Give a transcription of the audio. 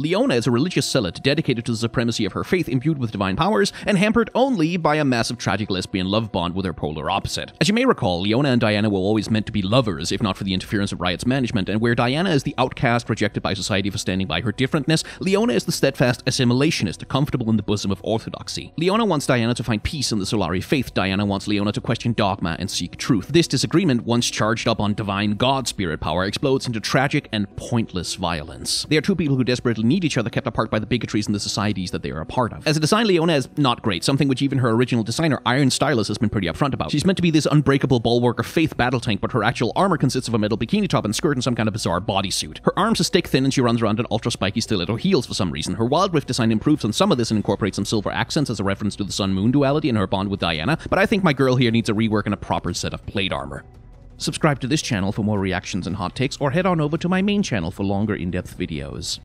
Leona is a religious zealot dedicated to the supremacy of her faith imbued with divine powers and hampered only by a massive tragic lesbian love bond with her polar opposite. As you may recall, Leona and Diana were always meant to be lovers, if not for the interference of Riot's management, and where Diana is the outcast rejected by society for standing by her differentness, Leona is the steadfast assimilationist, comfortable in the bosom of orthodoxy. Leona wants Diana to find peace in the Solari faith, Diana wants Leona to question dogma and seek truth. This disagreement, once charged up on divine god spirit power, explodes into tragic and pointless violence. They are two people who desperately need each other kept apart by the bigotries and the societies that they are a part of. As a design, Leona is not great, something which even her original designer, Iron Stylus, has been pretty upfront about. She's meant to be this unbreakable bulwark of faith battle tank, but her actual armor consists of a metal bikini top and skirt and some kind of bizarre bodysuit. Her arms are stick thin and she runs around in ultra spiky stiletto heels for some reason. Her Wild Rift design improves on some of this and incorporates some silver accents as a reference to the Sun-Moon duality and her bond with Diana, but I think my girl here needs a rework and a proper set of plate armor. Subscribe to this channel for more reactions and hot takes, or head on over to my main channel for longer in-depth videos.